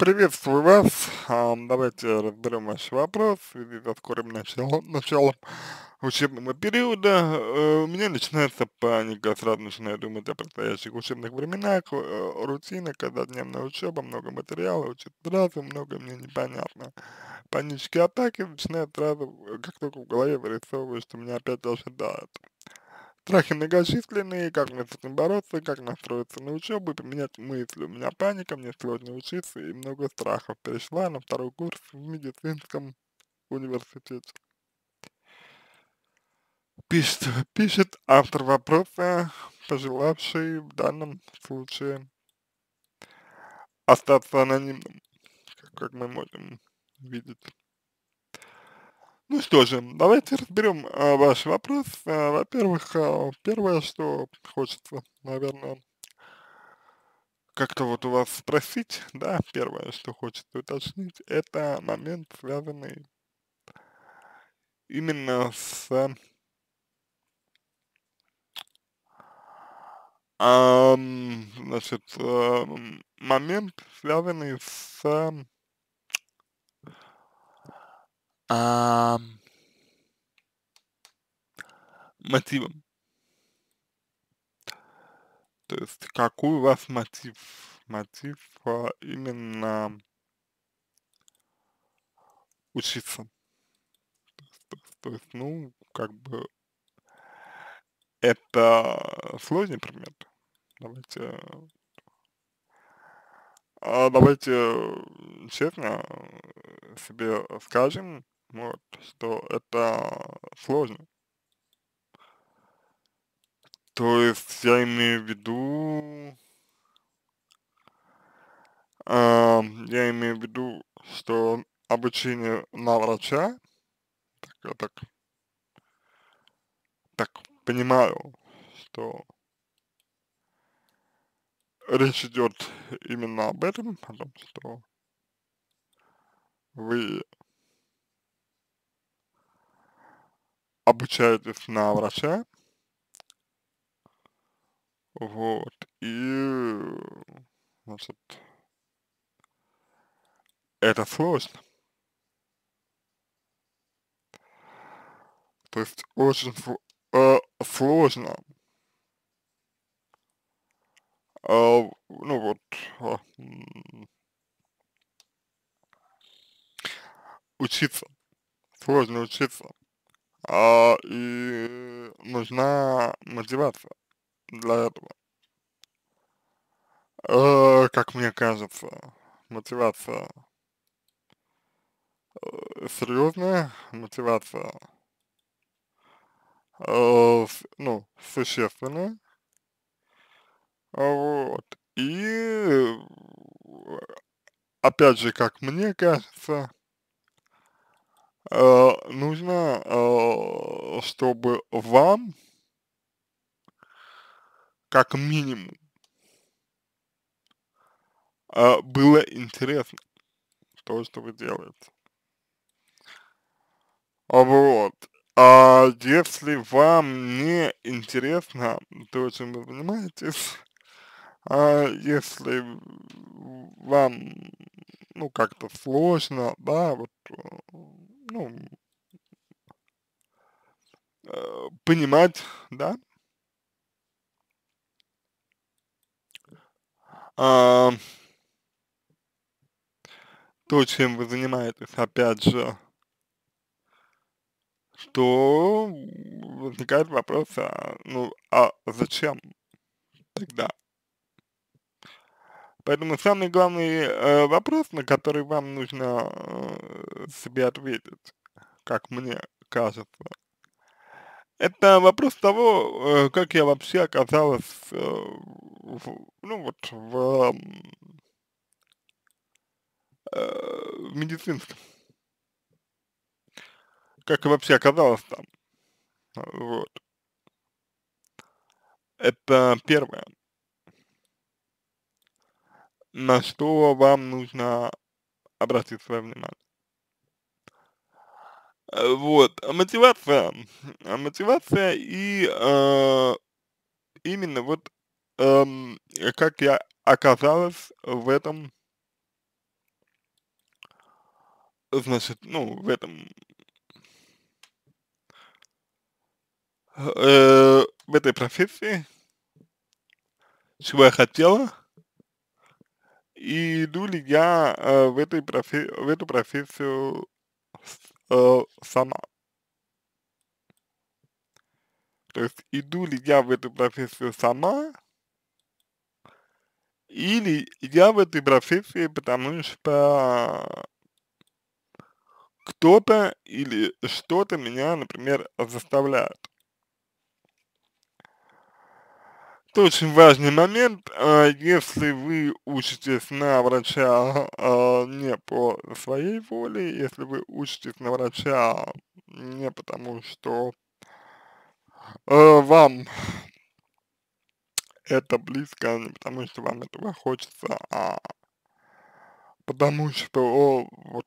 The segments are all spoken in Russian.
Приветствую вас. Давайте разберем ваш вопрос в связи со скорым началом, началом учебного периода. Э, у меня начинается паника, сразу начинаю думать о предстоящих учебных временах, рутина, когда дневная учеба, много материала, учат сразу, много мне непонятно. Панические атаки начинают сразу, э, как только в голове вырисовываю, что меня опять ожидает. Страхи многочисленные, как мне с этим бороться, как настроиться на учебу, поменять мысли. У меня паника, мне сложно учиться и много страхов. Перешла на второй курс в медицинском университете. Пишет, пишет автор вопроса, пожелавший в данном случае остаться анонимным, как мы можем видеть. Ну что же, давайте разберем э, ваш вопрос. Э, во-первых, э, первое, что хочется, наверное, как-то вот у вас спросить, да, первое, что хочется уточнить, это момент, связанный именно с э, значит, э, момент, связанный с а, мотивом. То есть, какой у вас мотив? Мотив а, именно учиться. То есть, то, то есть, ну, как бы, это сложный пример Давайте, а, давайте э, честно э, себе скажем, вот, что это сложно. То есть я имею в виду, э, я имею в виду, что обучение на врача, так я так, так понимаю, что речь идет именно об этом, о том, что вы обучаетесь на врача, вот, и, значит, это сложно. То есть очень э, сложно, э, ну вот, э, учиться, сложно учиться а, и нужна мотивация для этого. Э, как мне кажется, мотивация э, серьезная, мотивация э, ну, существенная, вот, и э, опять же, как мне кажется, э, нужно, э, чтобы вам, как минимум, э, было интересно то, что вы делаете. Вот. А если вам не интересно то, чем вы занимаетесь, а если вам, ну, как-то сложно, да, вот э, ну, э, понимать, да, а, то, чем вы занимаетесь, опять же, что возникает вопрос, а, ну, а зачем тогда? Поэтому самый главный э, вопрос, на который вам нужно э, себе ответить, как мне кажется, это вопрос того, э, как я вообще оказалась, э, в, ну вот, в, э, в медицинском. Как я вообще оказалась там. Вот. Это первое на что вам нужно обратить свое внимание. Э, вот, а мотивация, а мотивация и э, именно вот э, как я оказалась в этом, значит, ну, в этом, э, в этой профессии, чего я хотела, и иду ли я э, в, этой профи в эту профессию э, сама? То есть, иду ли я в эту профессию сама, или я в этой профессии, потому что кто-то или что-то меня, например, заставляет. Это очень важный момент. А, если вы учитесь на врача а, не по своей воле, если вы учитесь на врача не потому, что а, вам это близко, не потому, что вам этого хочется, а потому что вот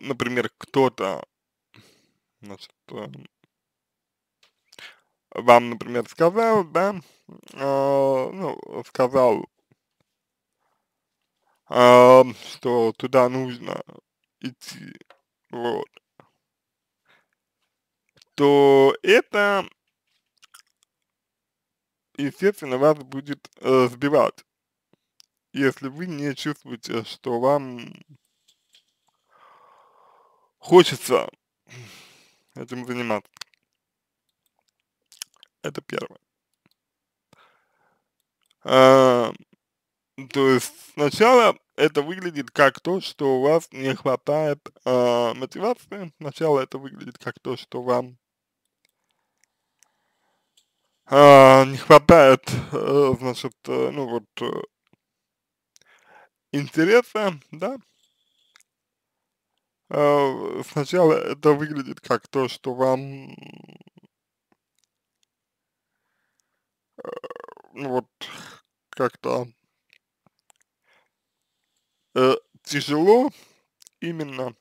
например, кто-то значит, эм, вам, например, сказал, да, э, ну, сказал, э, что туда нужно идти, вот, то это, естественно, вас будет э, сбивать, если вы не чувствуете, что вам хочется этим заниматься. Это первое. А, то есть сначала это выглядит как то, что у вас не хватает а, мотивации. Сначала это выглядит как то, что вам а, не хватает, а, значит, а, ну вот э, интереса, да. А, сначала это выглядит как то, что вам ну, вот как-то э, тяжело именно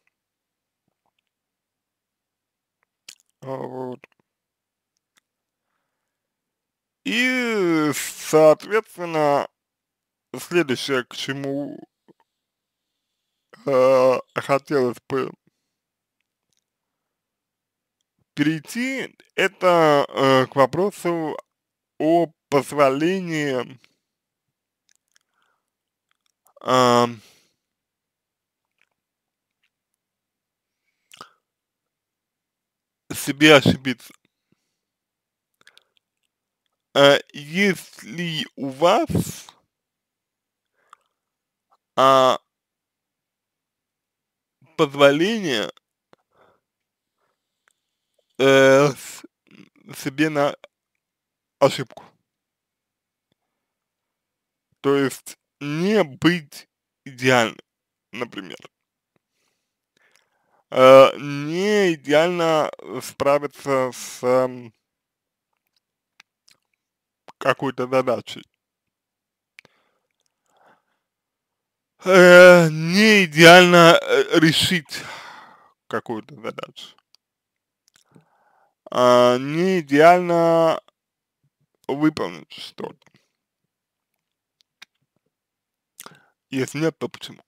а, вот. И, соответственно, следующее, к чему э, хотелось бы перейти, это э, к вопросу о позволении э, себе ошибиться. Э, если у вас э, позволение э, себе на ошибку. То есть не быть идеальным, например. Э, не идеально справиться с э, какой-то задачей. Э, не идеально э, решить какую-то задачу. Э, не идеально выполнить что-то. Если нет, то почему?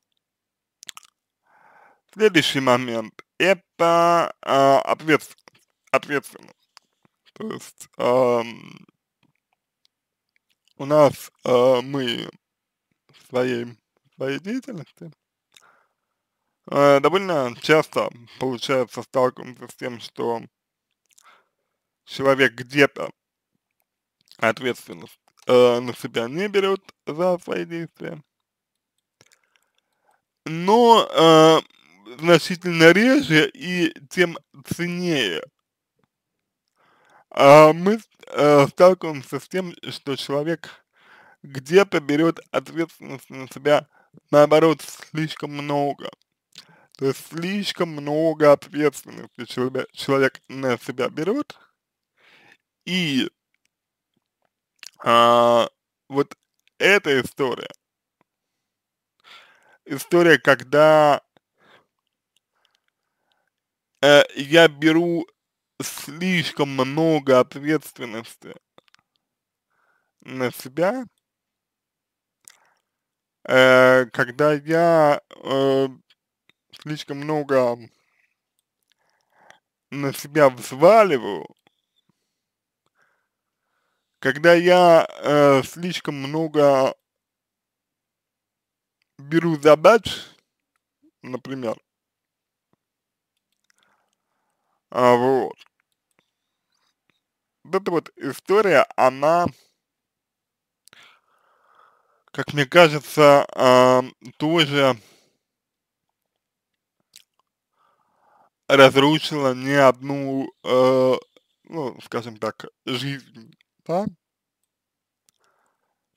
Следующий момент – это э, ответственность. ответственность. То есть э, у нас э, мы в своей, своей деятельности а, довольно часто получается сталкиваться с тем, что человек где-то ответственность э, на себя не берет за свои действия. Но э, значительно реже и тем ценнее э, мы э, сталкиваемся с тем, что человек где-то берет ответственность на себя, наоборот, слишком много. То есть слишком много ответственности человек, человек на себя берет, и а, вот эта история, история, когда э, я беру слишком много ответственности на себя, э, когда я э, слишком много на себя взваливаю, когда я э, слишком много беру задач, например, а, вот, вот эта вот история, она, как мне кажется, э, тоже разрушила не одну, э, ну, скажем так, жизнь да?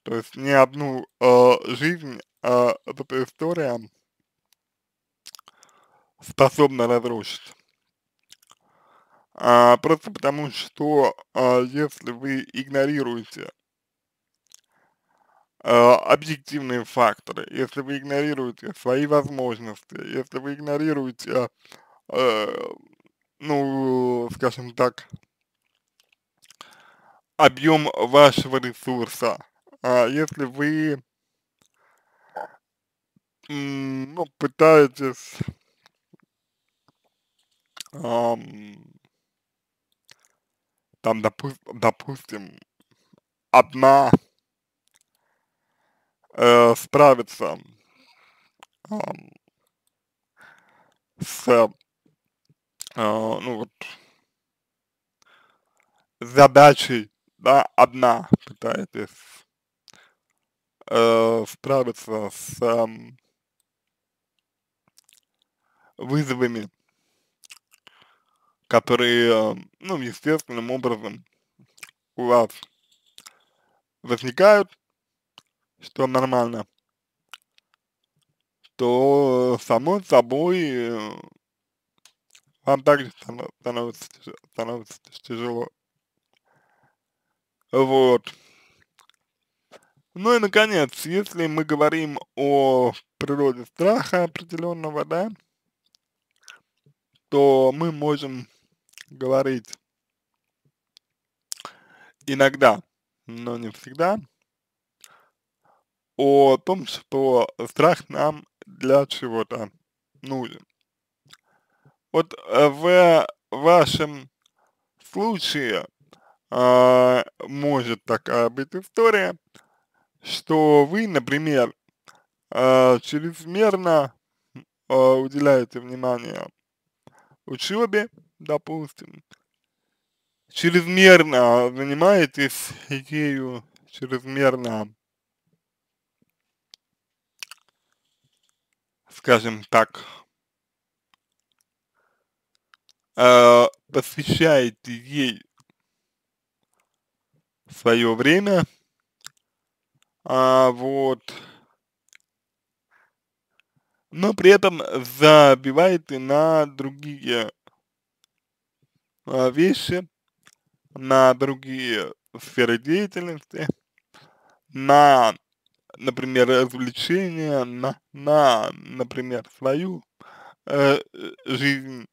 То есть не одну э, жизнь э, эта история способна разрушить. А, просто потому что а, если вы игнорируете а, объективные факторы, если вы игнорируете свои возможности, если вы игнорируете, а, а, ну, скажем так, объем вашего ресурса. А если вы ну, пытаетесь эм, там, допу допустим, одна э, справиться э, с, э, ну вот, задачей да, одна пытаетесь э, справиться с э, вызовами, которые, э, ну, естественным образом у вас возникают, что нормально, то э, само собой э, вам также становится, становится тяжело. Вот. Ну и, наконец, если мы говорим о природе страха определенного, да, то мы можем говорить иногда, но не всегда, о том, что страх нам для чего-то нужен. Вот э, в вашем случае а, может такая быть история, что вы, например, а, чрезмерно а, уделяете внимание учебе, допустим, чрезмерно занимаетесь ею, чрезмерно, скажем так, посвящаете ей свое время. А, вот. Но при этом забиваете на другие а, вещи, на другие сферы деятельности, на, например, развлечения, на, на например, свою э, жизнь,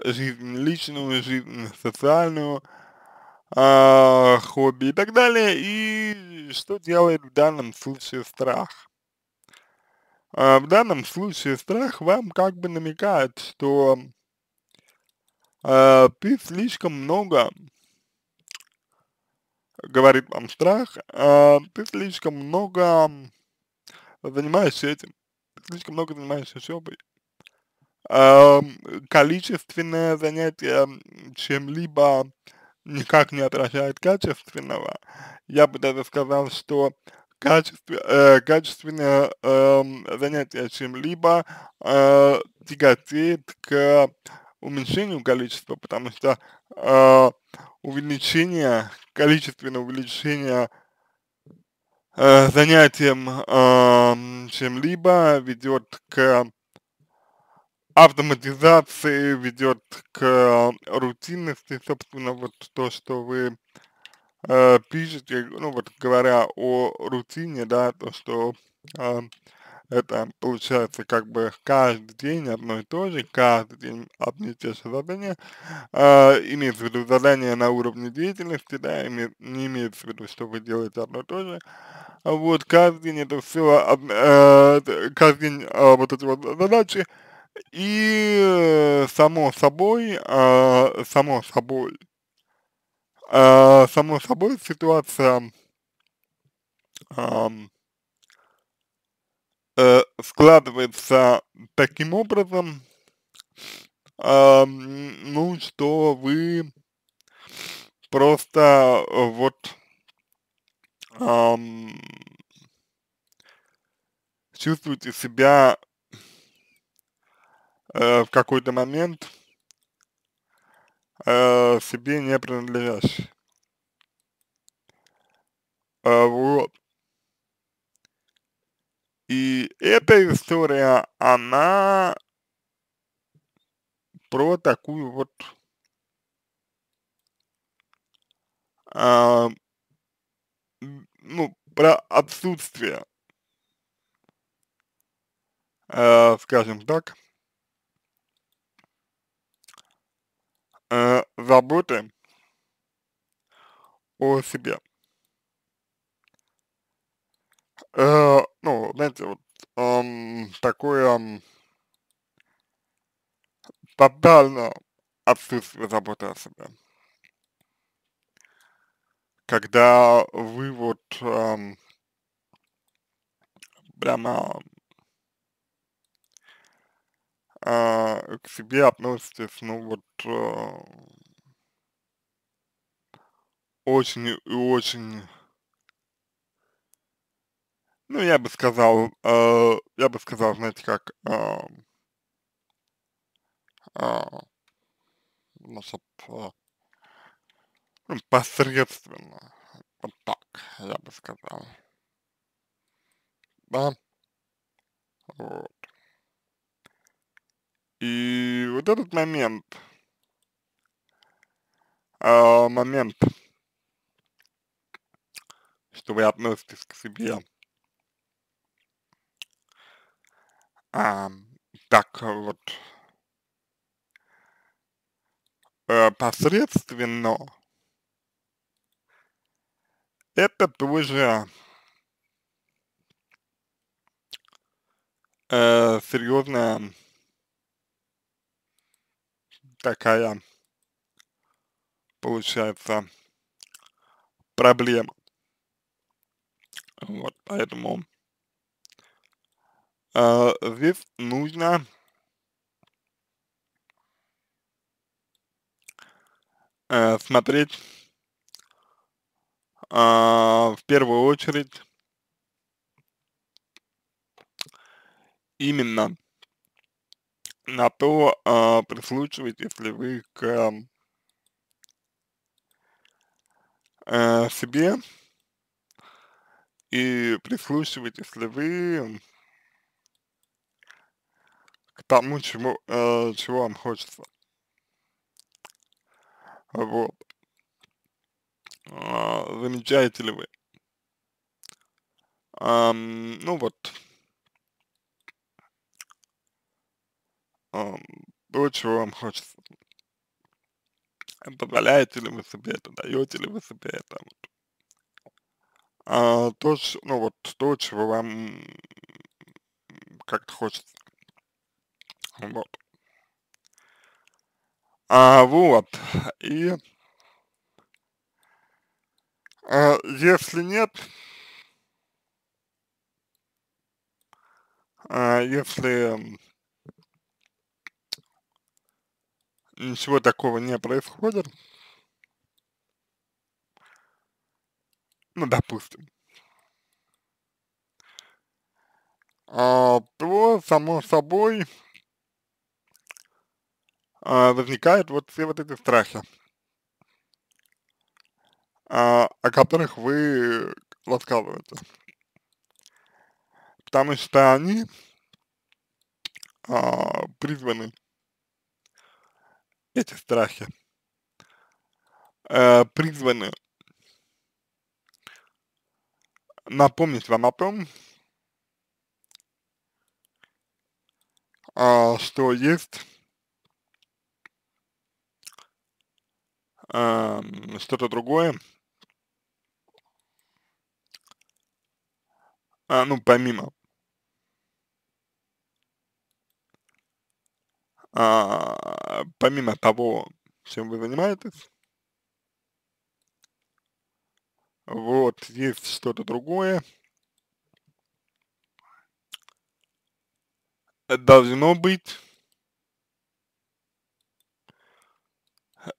жизнь личную, жизнь социальную, э, хобби и так далее. И что делает в данном случае страх? Э, в данном случае страх вам как бы намекает, что э, ты слишком много, говорит вам страх, э, ты слишком много занимаешься этим, слишком много занимаешься учебой, количественное занятие чем-либо никак не отражает качественного. Я бы даже сказал, что качестве, э, качественное э, занятие чем-либо э, тяготеет к уменьшению количества, потому что э, увеличение, количественное увеличение э, занятием э, чем-либо ведет к автоматизации ведет к э, рутинности, собственно, вот то, что вы э, пишете, ну вот говоря о рутине, да, то, что э, это получается как бы каждый день одно и то же, каждый день одни и те же задания, э, имеется в виду задания на уровне деятельности, да, име, не имеется в виду, что вы делаете одно и то же, вот каждый день это все, э, каждый день э, вот эти вот задачи, и э, само собой, а, само собой, а, само собой ситуация э, складывается таким образом, ну, что вы просто вот чувствуете себя Э, в какой-то момент э, себе не принадлежащий. Э, вот. И эта история, она про такую вот а, ну, про отсутствие, а, скажем так, э, заботы о себе. Э, ну, знаете, вот эм, такое эм, тотально отсутствие заботы о себе. Когда вы вот эм, прямо а, к себе относитесь, ну вот, а, очень и очень, ну я бы сказал, а, я бы сказал, знаете как, а, а, значит, а, ну, посредственно, вот так, я бы сказал, да, вот. И вот этот момент, э, момент, что вы относитесь к себе а, так вот э, посредственно, это тоже э, серьезная такая, получается, проблема. Вот, поэтому э, здесь нужно э, смотреть э, в первую очередь именно на то э, а, прислушивайтесь, если вы к эм, э, себе и прислушивайтесь если вы к тому, чему, э, чего вам хочется. Вот. А, замечаете ли вы? Эм, ну вот, то, чего вам хочется. Позволяете ли вы себе это, даете ли вы себе это. Вот. А, то, ну вот, то, чего вам как-то хочется. Вот. А, вот. И а, если нет, а, если ничего такого не происходит. Ну, допустим. А, то, само собой, а, возникают вот все вот эти страхи, а, о которых вы рассказываете. Потому что они а, призваны эти страхи э, призваны напомнить вам о том, э, что есть э, что-то другое, э, ну, помимо а, помимо того, чем вы занимаетесь, вот, есть что-то другое, должно быть,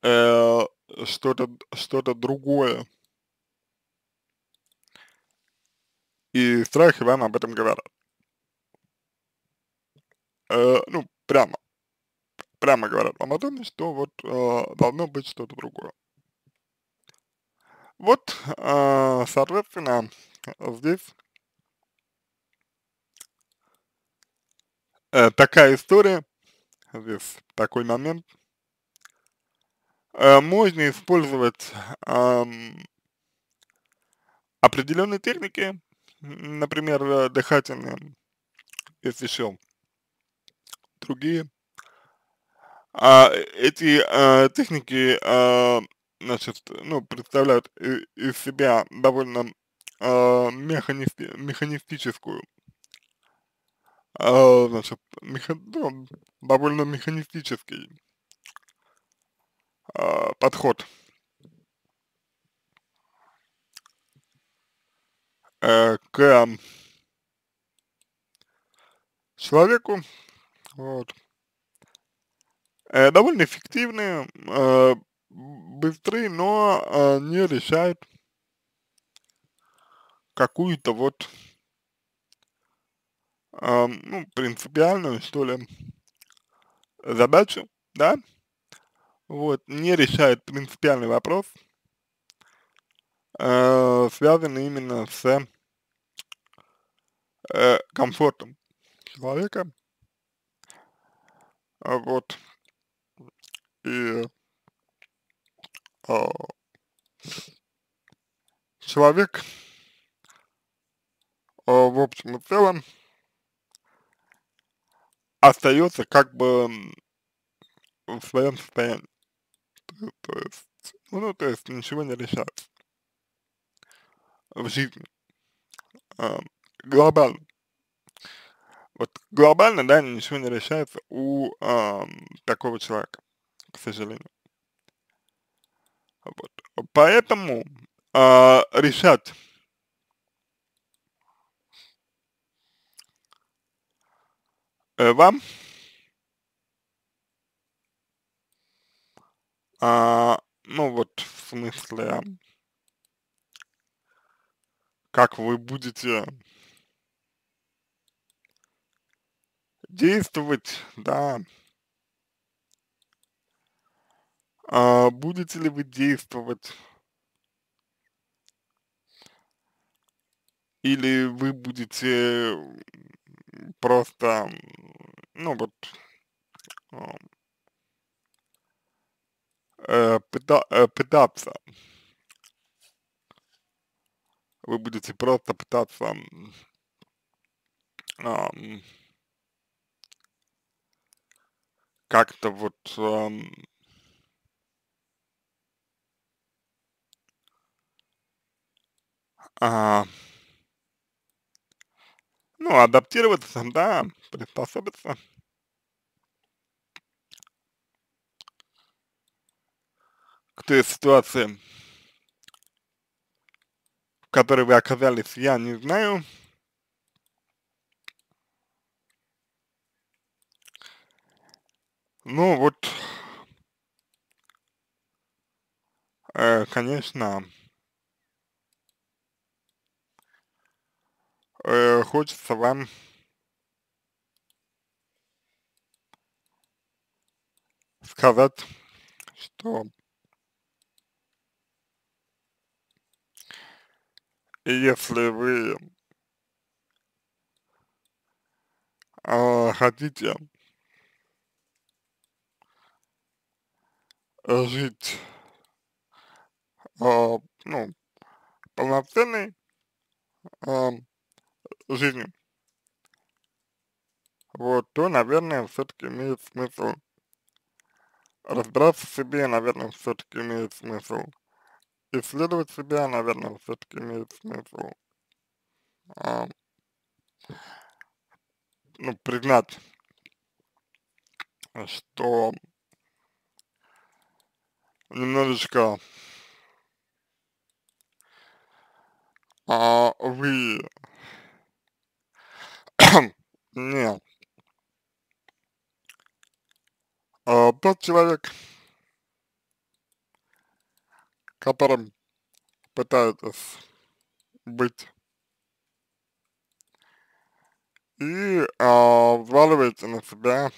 э, что-то что-то другое. И страхи вам об этом говорят. Э, ну, прямо прямо говорят вам о том, что вот э, должно быть что-то другое. Вот, э, соответственно, здесь э, такая история, здесь такой момент. Э, можно использовать э, определенные техники, например, э, дыхательные, если еще другие, а, э, эти а, техники, а, значит, ну, представляют из себя довольно а, механисти, механистическую, а, значит, меха, ну, довольно механистический а, подход. Э, к человеку, вот, Э, довольно эффективные, э, быстрые, но э, не решают какую-то вот, эм, ну, принципиальную, что ли, задачу, да, вот, не решает принципиальный вопрос, э, связанный именно с э, комфортом человека, вот, и э, человек э, в общем и целом остается как бы в своем состоянии. То, то есть, ну, то есть ничего не решается в жизни. Э, глобально. Вот глобально, да, ничего не решается у э, такого человека к сожалению. Вот. Поэтому э, решать э, вам а, ну вот в смысле, а как вы будете действовать, да, А будете ли вы действовать? Или вы будете просто, ну вот, а, э, э, пытаться, вы будете просто пытаться а, как-то вот а, А, ну, адаптироваться, да, приспособиться. к той ситуации, в которой вы оказались, я не знаю. Ну вот, э, конечно, э, хочется вам сказать, что если вы э, хотите жить э, ну, полноценной э, жизни. Вот, то, наверное, все-таки имеет смысл разбираться в себе, наверное, все-таки имеет смысл. Исследовать себя, наверное, все-таки имеет смысл. А, ну, признать, что немножечко а, вы Нет, а, тот человек, которым пытаетесь быть, и а, взваливаете на себя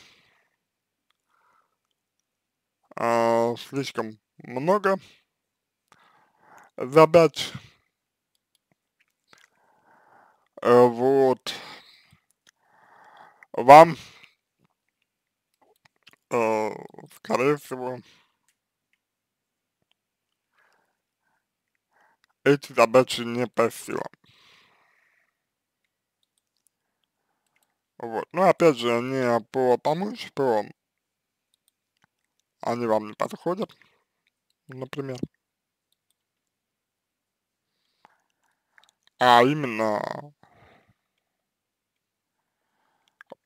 а, слишком много задач. А, вот вам, э, скорее всего, эти задачи не по силам. Вот. ну, опять же, они по тому, что они вам не подходят, например. А именно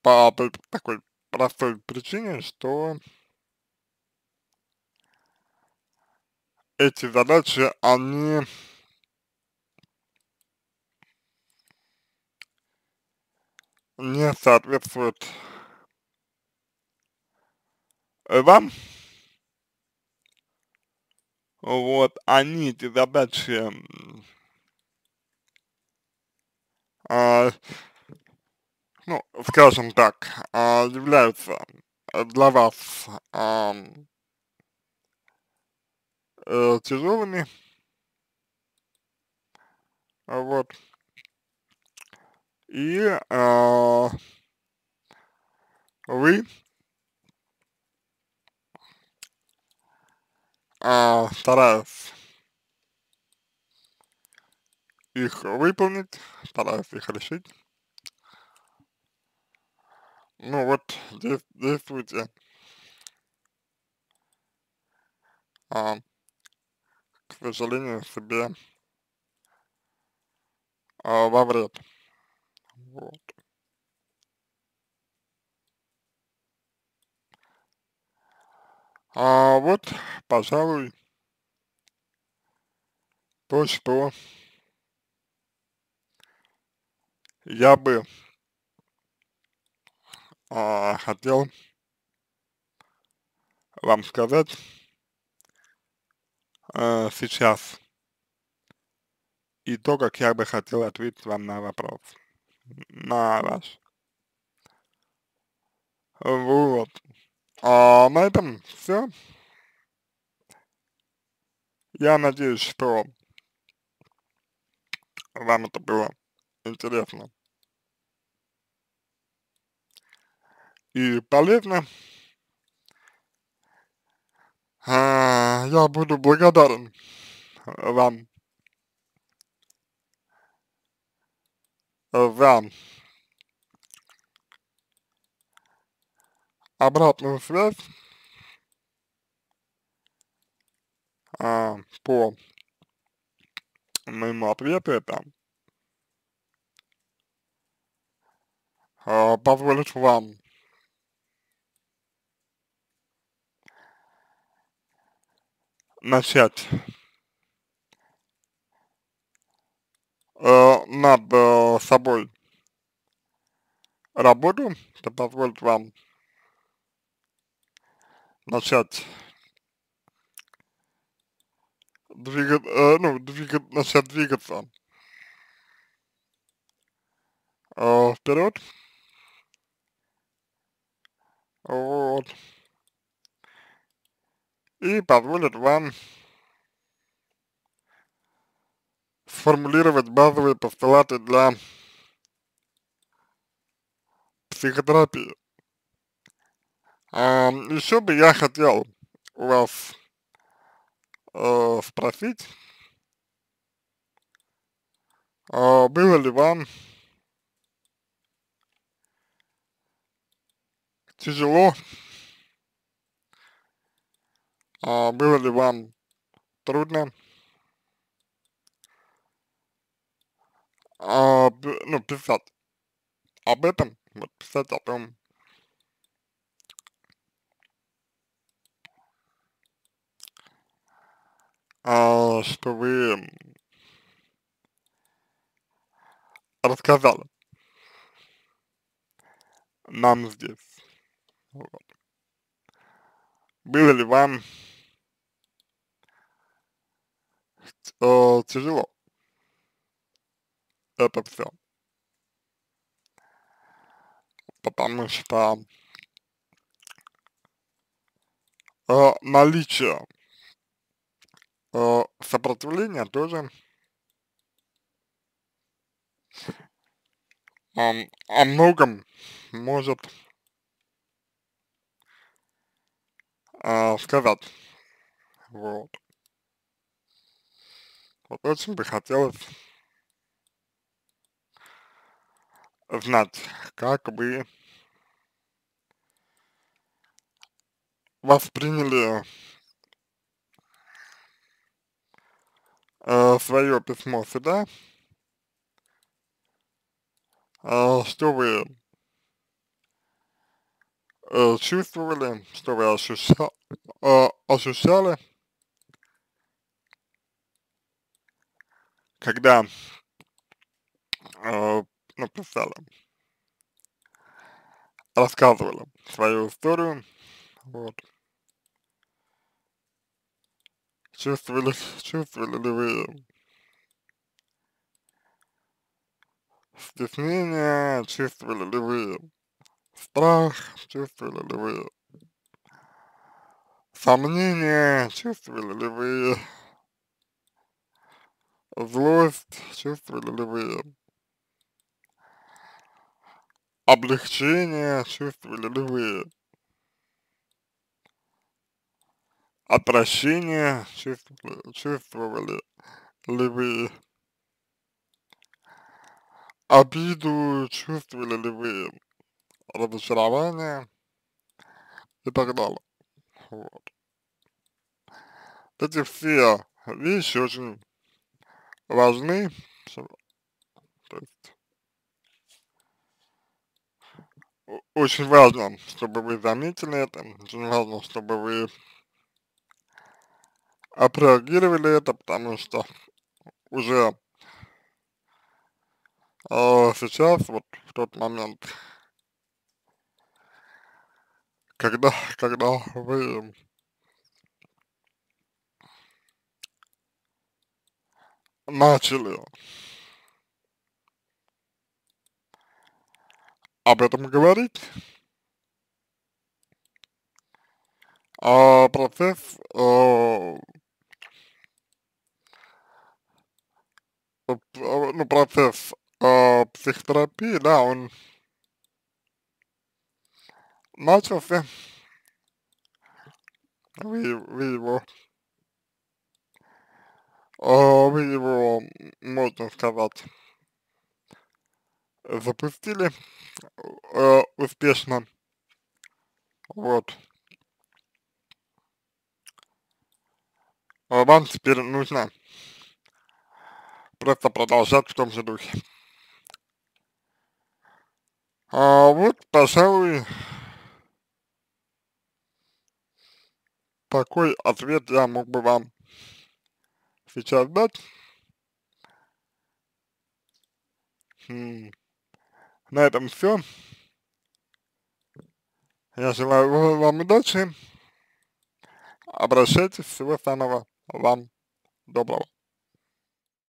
по такой простой причине, что эти задачи, они не соответствуют вам. Вот, они, эти задачи, а, ну, скажем так, а, являются э, для вас а, э, тяжелыми, вот, и а, вы а, стараюсь их выполнить, стараюсь их решить. Ну вот, действуйте. А, к сожалению, себе а, во вред. Вот. А вот, пожалуй, то, что я бы а, хотел вам сказать а, сейчас и то, как я бы хотел ответить вам на вопрос, на ваш. Вот. А на этом все. Я надеюсь, что вам это было интересно. и полезно. А, я буду благодарен вам за обратную связь а, по моему ответу это а, позволит вам Начать э, над э, собой работу, это позволит вам начать двигать, э, ну, двигать, начать двигаться э, вперед. Вот и позволит вам сформулировать базовые постулаты для психотерапии. А, еще бы я хотел у вас э, спросить, э, было ли вам тяжело а было ли вам трудно? А, ну, писать об этом, вот писать о том, а, что вы рассказали нам здесь. Вот. Было ли вам э, тяжело это все? Потому что э, наличие э, сопротивления тоже э, о многом может а, сказать. Вот. Вот очень бы хотелось знать, как вы восприняли э, свое письмо сюда, э, что вы э, чувствовали, что вы ощуща, э, а, ощущали, когда э, ну, рассказывали свою историю, вот. Чувствовали, чувствовали ли вы стеснение, чувствовали ли вы Страх чувствовали ли вы? Сомнение чувствовали ли вы? Злость чувствовали ли вы? Облегчение чувствовали ли вы? Отвращение чувствовали, чувствовали ли вы? Обиду чувствовали ли вы? разочарование и так далее. Вот. Эти все вещи очень важны. То есть, очень важно, чтобы вы заметили это, очень важно, чтобы вы отреагировали это, потому что уже э, сейчас, вот в тот момент, когда, когда вы начали об этом говорить, а процесс а, ну, процесс а, психотерапии, да, он much of them. We, we его, о, вы его, а можно сказать, запустили э, успешно. Вот. А вам теперь нужно просто продолжать в том же духе. А вот, пожалуй, такой ответ я мог бы вам сейчас дать. Хм. На этом все. Я желаю вам удачи. Обращайтесь. Всего самого вам доброго.